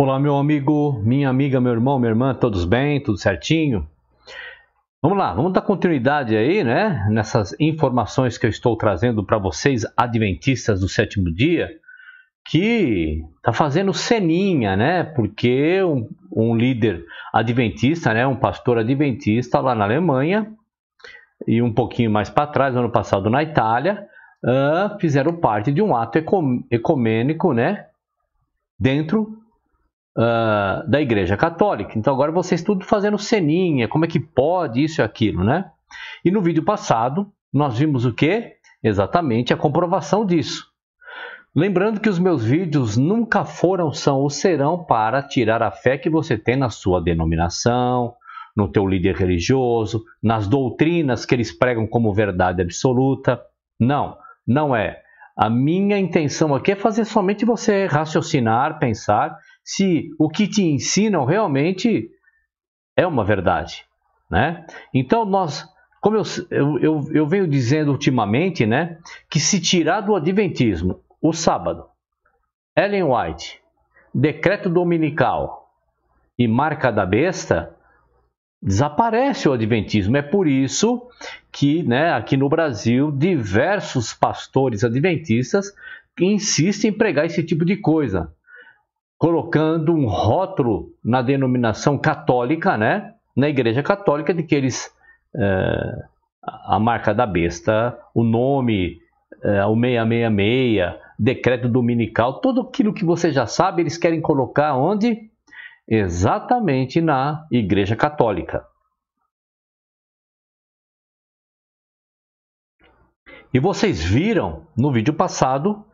Olá, meu amigo, minha amiga, meu irmão, minha irmã, todos bem? Tudo certinho? Vamos lá, vamos dar continuidade aí, né? Nessas informações que eu estou trazendo para vocês, adventistas do sétimo dia, que tá fazendo ceninha, né? Porque um, um líder adventista, né? Um pastor adventista lá na Alemanha e um pouquinho mais para trás, ano passado na Itália, uh, fizeram parte de um ato ecumênico, né? Dentro uh, da Igreja Católica. Então agora vocês tudo fazendo ceninha, como é que pode isso e aquilo, né? E no vídeo passado nós vimos o que? Exatamente a comprovação disso. Lembrando que os meus vídeos nunca foram, são ou serão para tirar a fé que você tem na sua denominação, no teu líder religioso, nas doutrinas que eles pregam como verdade absoluta. Não, não é. A minha intenção aqui é fazer somente você raciocinar, pensar se o que te ensinam realmente é uma verdade, né? Então nós, como eu, eu, eu venho dizendo ultimamente, né, que se tirar do Adventismo o sábado, Ellen White, decreto dominical e marca da besta, desaparece o Adventismo. É por isso que, né, aqui no Brasil, diversos pastores adventistas insistem em pregar esse tipo de coisa colocando um rótulo na denominação católica, né? Na Igreja Católica, de que eles. É, a marca da besta, o nome, é, o 666, decreto dominical, tudo aquilo que você já sabe, eles querem colocar onde? Exatamente na Igreja Católica. E vocês viram no vídeo passado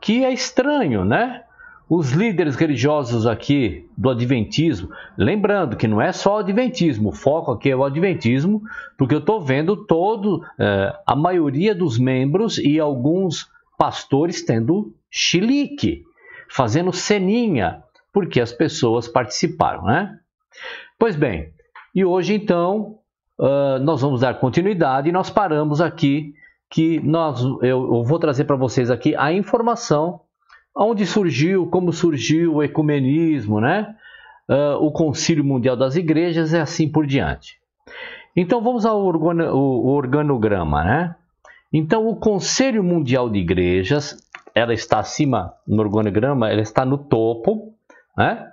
que é estranho, né? os líderes religiosos aqui do Adventismo, lembrando que não é só o Adventismo, o foco aqui é o Adventismo, porque eu estou vendo todo eh, a maioria dos membros e alguns pastores tendo chilique, fazendo ceninha, porque as pessoas participaram, né? Pois bem, e hoje então uh, nós vamos dar continuidade e nós paramos aqui que nós eu, eu vou trazer para vocês aqui a informação onde surgiu, como surgiu o ecumenismo, né? Uh, o Concílio Mundial das Igrejas e assim por diante. Então vamos ao organograma, né? Então o Conselho Mundial de Igrejas, ela está acima no organograma, ela está no topo, né?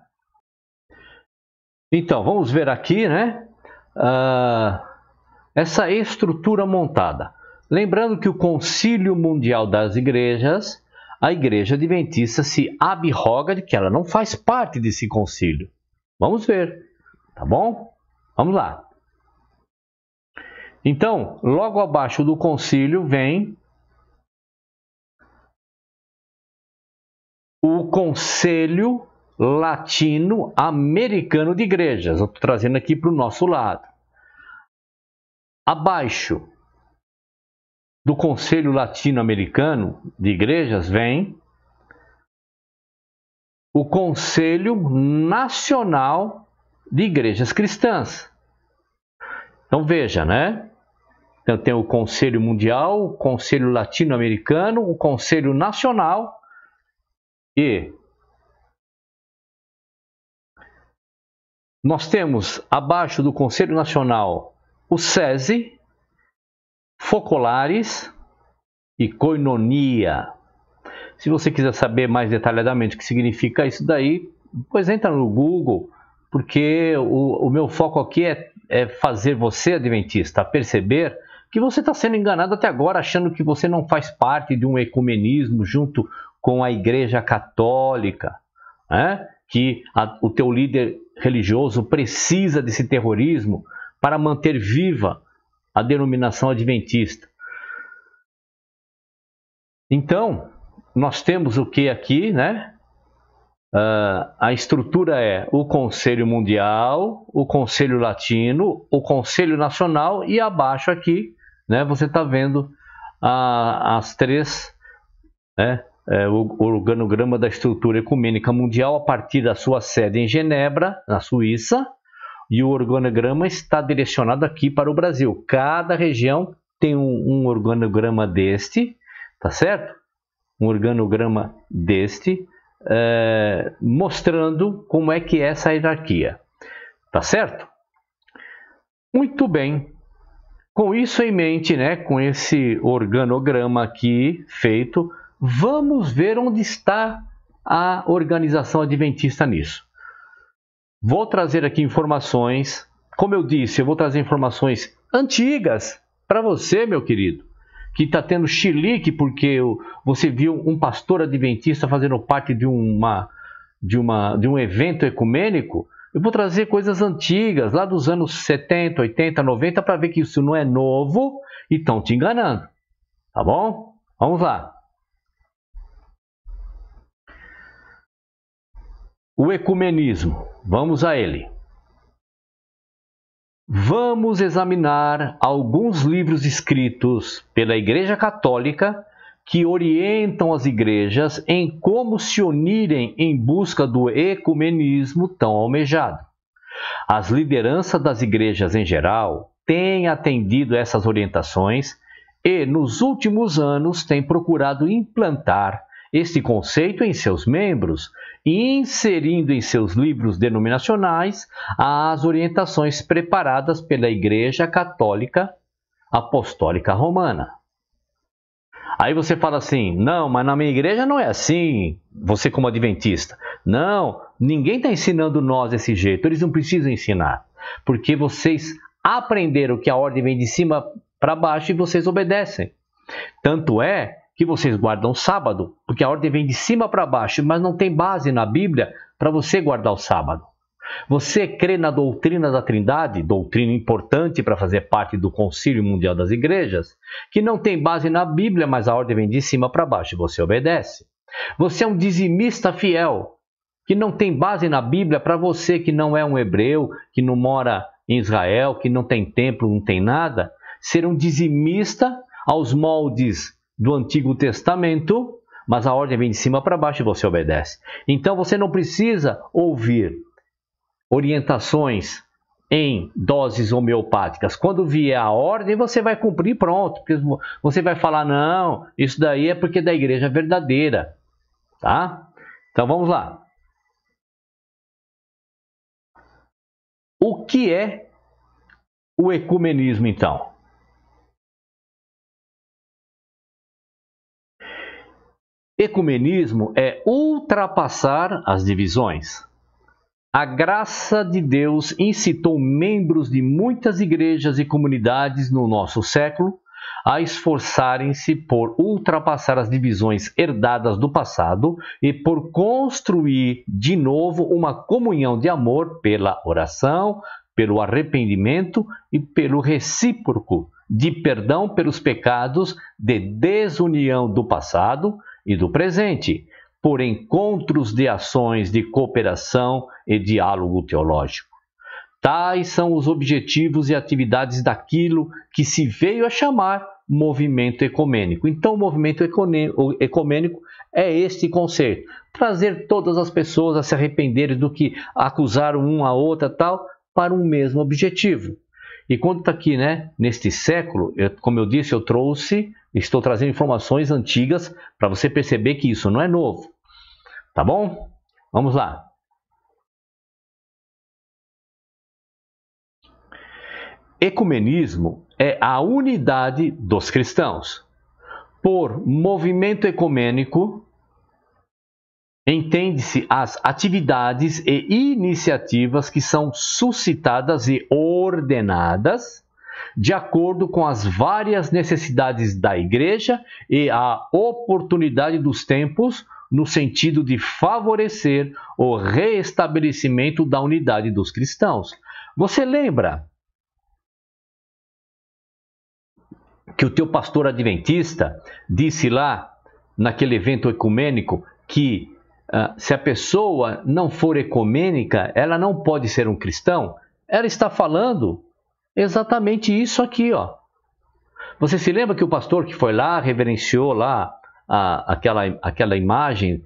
Então vamos ver aqui, né? Uh, essa estrutura montada. Lembrando que o Concílio Mundial das Igrejas a Igreja Adventista se abroga de que ela não faz parte desse concílio. Vamos ver, tá bom? Vamos lá. Então, logo abaixo do concílio vem o Conselho Latino-Americano de Igrejas. estou trazendo aqui para o nosso lado. Abaixo do Conselho Latino-Americano de Igrejas vem o Conselho Nacional de Igrejas Cristãs. Então veja, né? Então tem o Conselho Mundial, o Conselho Latino-Americano, o Conselho Nacional e nós temos abaixo do Conselho Nacional o SESI, focolares e coinonia. Se você quiser saber mais detalhadamente o que significa isso daí, pois entra no Google, porque o, o meu foco aqui é, é fazer você, adventista, perceber que você está sendo enganado até agora, achando que você não faz parte de um ecumenismo junto com a Igreja Católica, né? que a, o teu líder religioso precisa desse terrorismo para manter viva a denominação adventista. Então, nós temos o que aqui, né? Uh, a estrutura é o Conselho Mundial, o Conselho Latino, o Conselho Nacional e abaixo aqui, né? Você está vendo a, as três, né? É, o, o organograma da estrutura ecumênica mundial a partir da sua sede em Genebra, na Suíça, e o organograma está direcionado aqui para o Brasil. Cada região tem um, um organograma deste, tá certo? Um organograma deste, é, mostrando como é que é essa hierarquia, tá certo? Muito bem. Com isso em mente, né, com esse organograma aqui feito, vamos ver onde está a organização adventista nisso. Vou trazer aqui informações, como eu disse, eu vou trazer informações antigas para você, meu querido, que está tendo chilique porque você viu um pastor adventista fazendo parte de uma de uma de um evento ecumênico. Eu vou trazer coisas antigas, lá dos anos 70, 80, 90, para ver que isso não é novo e estão te enganando. Tá bom? Vamos lá. O ecumenismo. Vamos a ele. Vamos examinar alguns livros escritos pela Igreja Católica que orientam as igrejas em como se unirem em busca do ecumenismo tão almejado. As lideranças das igrejas em geral têm atendido essas orientações e, nos últimos anos, têm procurado implantar este conceito em seus membros, inserindo em seus livros denominacionais as orientações preparadas pela Igreja Católica Apostólica Romana. Aí você fala assim: não, mas na minha igreja não é assim, você como adventista. Não, ninguém está ensinando nós desse jeito, eles não precisam ensinar, porque vocês aprenderam que a ordem vem de cima para baixo e vocês obedecem. Tanto é que vocês guardam sábado, porque a ordem vem de cima para baixo, mas não tem base na Bíblia para você guardar o sábado. Você crê na doutrina da Trindade, doutrina importante para fazer parte do Concílio Mundial das Igrejas, que não tem base na Bíblia, mas a ordem vem de cima para baixo e você obedece. Você é um dizimista fiel, que não tem base na Bíblia para você que não é um hebreu, que não mora em Israel, que não tem templo, não tem nada, ser um dizimista aos moldes do Antigo Testamento, mas a ordem vem de cima para baixo e você obedece. Então você não precisa ouvir orientações em doses homeopáticas. Quando vier a ordem, você vai cumprir pronto, porque você vai falar não, isso daí é porque é da igreja verdadeira, tá? Então vamos lá. O que é o ecumenismo então? Ecumenismo é ultrapassar as divisões. A graça de Deus incitou membros de muitas igrejas e comunidades no nosso século a esforçarem-se por ultrapassar as divisões herdadas do passado e por construir de novo uma comunhão de amor pela oração, pelo arrependimento e pelo recíproco de perdão pelos pecados de desunião do passado e do presente, por encontros de ações de cooperação e diálogo teológico. Tais são os objetivos e atividades daquilo que se veio a chamar movimento ecumênico. Então, o movimento ecumênico é este conceito: trazer todas as pessoas a se arrependerem do que acusaram um a outra, tal, para um mesmo objetivo. E quando está aqui, né, neste século, eu, como eu disse, eu trouxe Estou trazendo informações antigas para você perceber que isso não é novo. Tá bom? Vamos lá. Ecumenismo é a unidade dos cristãos. Por movimento ecumênico, entende-se as atividades e iniciativas que são suscitadas e ordenadas de acordo com as várias necessidades da igreja e a oportunidade dos tempos, no sentido de favorecer o reestabelecimento da unidade dos cristãos. Você lembra que o teu pastor adventista disse lá, naquele evento ecumênico, que uh, se a pessoa não for ecumênica, ela não pode ser um cristão? Ela está falando Exatamente isso aqui, ó. Você se lembra que o pastor que foi lá, reverenciou lá a, aquela, aquela imagem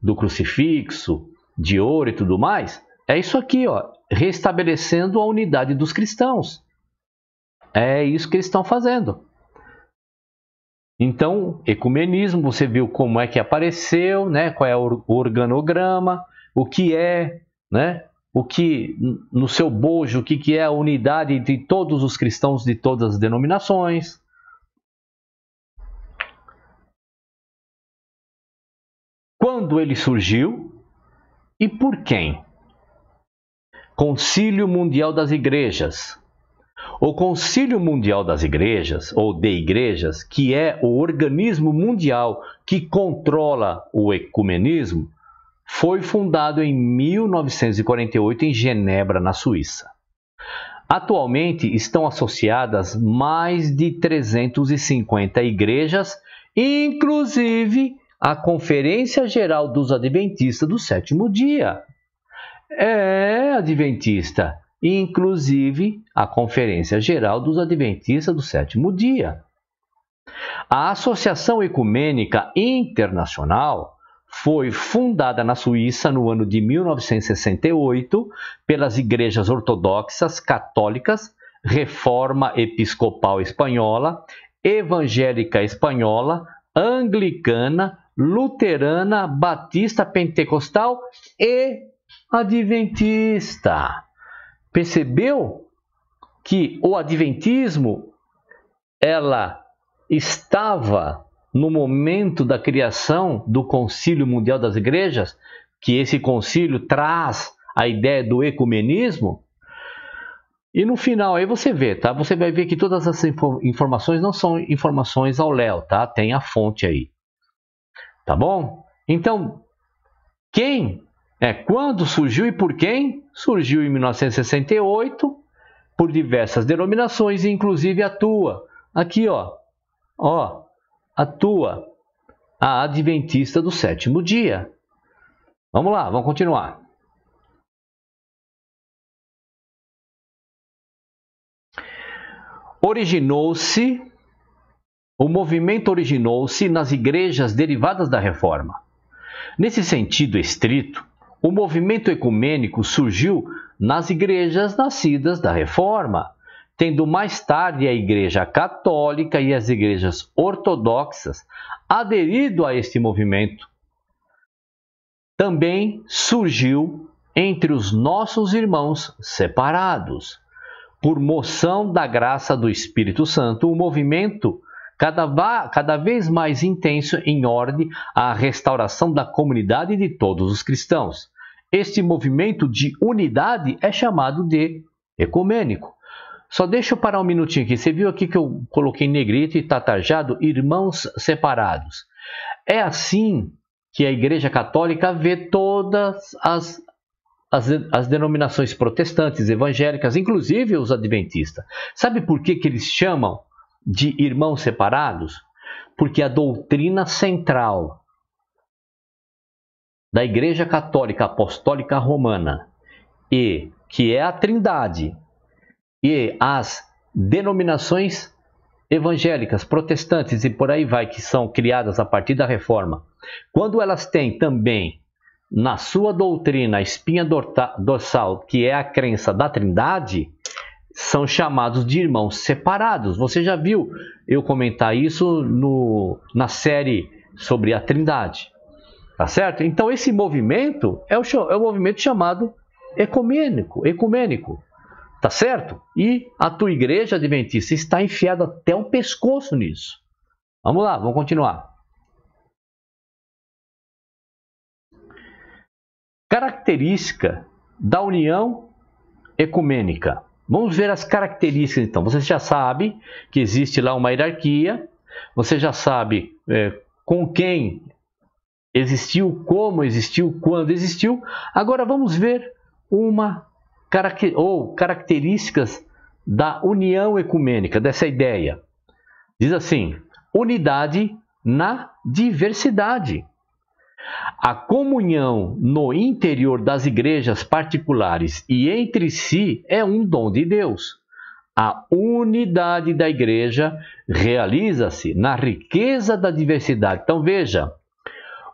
do crucifixo, de ouro e tudo mais? É isso aqui, ó, restabelecendo a unidade dos cristãos. É isso que eles estão fazendo. Então, ecumenismo, você viu como é que apareceu, né? Qual é o organograma, o que é, né? o que no seu bojo, o que, que é a unidade entre todos os cristãos de todas as denominações. Quando ele surgiu e por quem? Concílio Mundial das Igrejas. O Concílio Mundial das Igrejas, ou de Igrejas, que é o organismo mundial que controla o ecumenismo, foi fundado em 1948 em Genebra, na Suíça. Atualmente estão associadas mais de 350 igrejas, inclusive a Conferência Geral dos Adventistas do Sétimo Dia. É adventista, inclusive a Conferência Geral dos Adventistas do Sétimo Dia. A Associação Ecumênica Internacional foi fundada na Suíça no ano de 1968 pelas igrejas ortodoxas, católicas, reforma episcopal espanhola, evangélica espanhola, anglicana, luterana, batista, pentecostal e adventista. Percebeu que o adventismo ela estava no momento da criação do Concílio Mundial das Igrejas, que esse concílio traz a ideia do ecumenismo. E no final aí você vê, tá? Você vai ver que todas essas informações não são informações ao léu, tá? Tem a fonte aí. Tá bom? Então, quem é quando surgiu e por quem? Surgiu em 1968 por diversas denominações, inclusive a tua. Aqui, ó. Ó, atua a Adventista do sétimo dia. Vamos lá, vamos continuar. Originou-se, o movimento originou-se nas igrejas derivadas da reforma. Nesse sentido estrito, o movimento ecumênico surgiu nas igrejas nascidas da reforma tendo mais tarde a Igreja Católica e as igrejas ortodoxas aderido a este movimento. Também surgiu entre os nossos irmãos separados, por moção da graça do Espírito Santo, o um movimento cada, cada vez mais intenso em ordem à restauração da comunidade de todos os cristãos. Este movimento de unidade é chamado de ecumênico. Só deixa eu parar um minutinho aqui. Você viu aqui que eu coloquei negrito e tatajado, irmãos separados. É assim que a Igreja Católica vê todas as, as, as denominações protestantes, evangélicas, inclusive os adventistas. Sabe por que, que eles chamam de irmãos separados? Porque a doutrina central da Igreja Católica Apostólica Romana e que é a Trindade, e as denominações evangélicas, protestantes e por aí vai, que são criadas a partir da reforma, quando elas têm também na sua doutrina a espinha dorsal, que é a crença da Trindade, são chamados de irmãos separados. Você já viu eu comentar isso no, na série sobre a Trindade, tá certo? Então esse movimento é o, é o movimento chamado ecumênico, ecumênico. Tá certo? E a tua igreja adventista está enfiada até o pescoço nisso. Vamos lá, vamos continuar. Característica da união ecumênica. Vamos ver as características então. Você já sabe que existe lá uma hierarquia, você já sabe é, com quem existiu, como existiu, quando existiu. Agora vamos ver uma ou características da união ecumênica, dessa ideia. Diz assim: unidade na diversidade. A comunhão no interior das igrejas particulares e entre si é um dom de Deus. A unidade da igreja realiza-se na riqueza da diversidade. Então veja,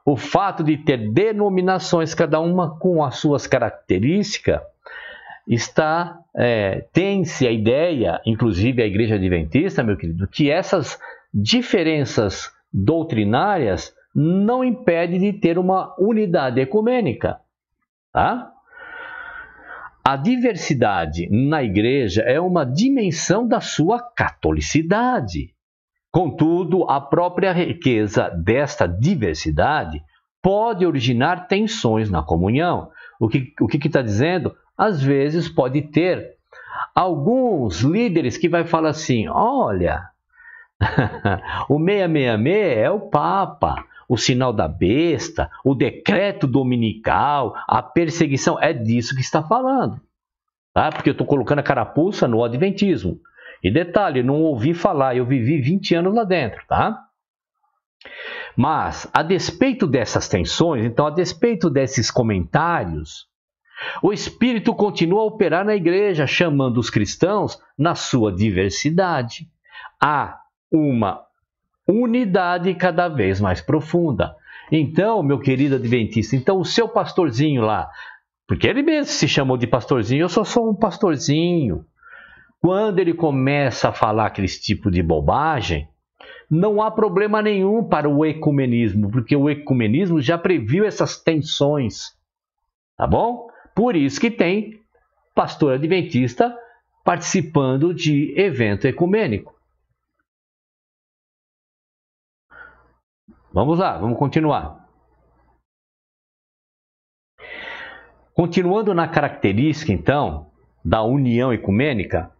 o fato de ter denominações, cada uma com as suas características, está é, tem-se a ideia, inclusive a Igreja Adventista, meu querido, que essas diferenças doutrinárias não impedem de ter uma unidade ecumênica, tá? A diversidade na igreja é uma dimensão da sua catolicidade. Contudo, a própria riqueza desta diversidade pode originar tensões na comunhão. O que o está dizendo? às vezes pode ter alguns líderes que vai falar assim: olha, o 666 é o Papa, o sinal da besta, o decreto dominical, a perseguição, é disso que está falando. Tá? Porque eu estou colocando a carapuça no Adventismo. E detalhe, não ouvi falar, eu vivi 20 anos lá dentro, tá? Mas, a despeito dessas tensões, então, a despeito desses comentários, o Espírito continua a operar na igreja, chamando os cristãos na sua diversidade. Há uma unidade cada vez mais profunda. Então, meu querido adventista, então o seu pastorzinho lá, porque ele mesmo se chamou de pastorzinho, eu só sou um pastorzinho. Quando ele começa a falar aquele tipo de bobagem, não há problema nenhum para o ecumenismo, porque o ecumenismo já previu essas tensões. Tá bom? Por isso que tem pastor adventista participando de evento ecumênico. Vamos lá, vamos continuar. Continuando na característica, então, da união ecumênica,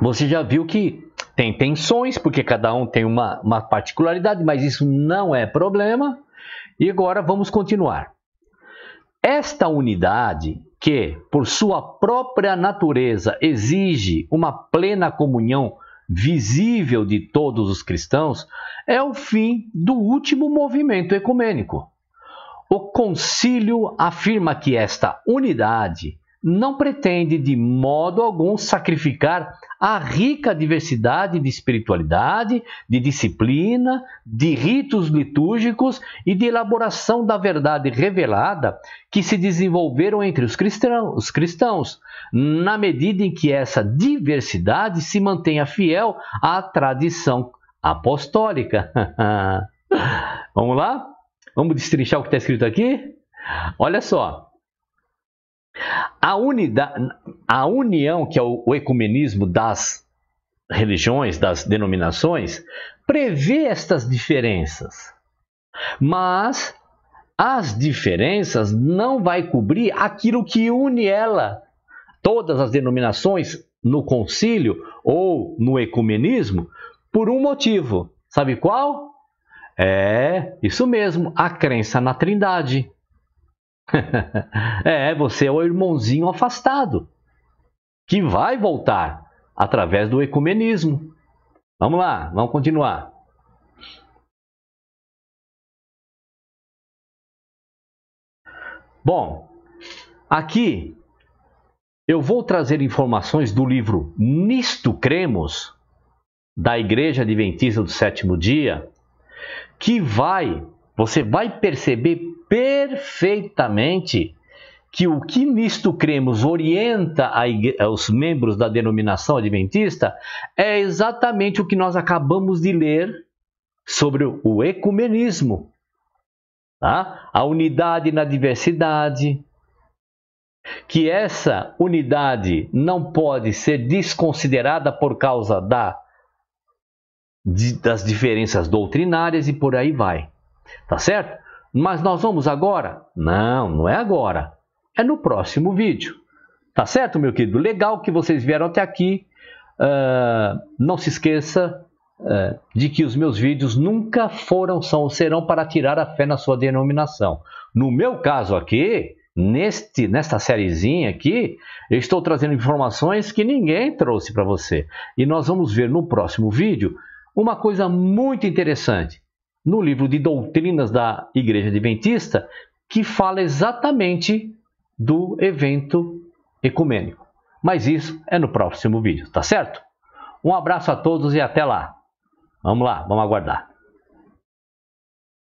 você já viu que tem tensões, porque cada um tem uma, uma particularidade, mas isso não é problema. E agora vamos continuar. Esta unidade, que por sua própria natureza exige uma plena comunhão visível de todos os cristãos, é o fim do último movimento ecumênico. O concílio afirma que esta unidade não pretende de modo algum sacrificar a rica diversidade de espiritualidade, de disciplina, de ritos litúrgicos e de elaboração da verdade revelada que se desenvolveram entre os cristãos, os cristãos na medida em que essa diversidade se mantenha fiel à tradição apostólica. Vamos lá? Vamos destrinchar o que está escrito aqui? Olha só. A, a união, que é o, o ecumenismo das religiões, das denominações, prevê estas diferenças. Mas as diferenças não vai cobrir aquilo que une ela. Todas as denominações no concílio ou no ecumenismo por um motivo. Sabe qual? É, isso mesmo, a crença na Trindade. É, é, você é o irmãozinho afastado, que vai voltar através do ecumenismo. Vamos lá, vamos continuar. Bom, aqui eu vou trazer informações do livro Nisto Cremos, da Igreja Adventista do Sétimo Dia, que vai você vai perceber perfeitamente que o que nisto cremos orienta os membros da denominação adventista é exatamente o que nós acabamos de ler sobre o ecumenismo. Tá? A unidade na diversidade, que essa unidade não pode ser desconsiderada por causa da, de, das diferenças doutrinárias e por aí vai. Tá certo? Mas nós vamos agora? Não, não é agora. É no próximo vídeo. Tá certo, meu querido? Legal que vocês vieram até aqui. Uh, não se esqueça uh, de que os meus vídeos nunca foram, são, serão para tirar a fé na sua denominação. No meu caso aqui, neste, nesta sériezinha aqui, eu estou trazendo informações que ninguém trouxe para você. E nós vamos ver no próximo vídeo uma coisa muito interessante no livro de doutrinas da Igreja Adventista que fala exatamente do evento ecumênico. Mas isso é no próximo vídeo, tá certo? Um abraço a todos e até lá. Vamos lá, vamos aguardar.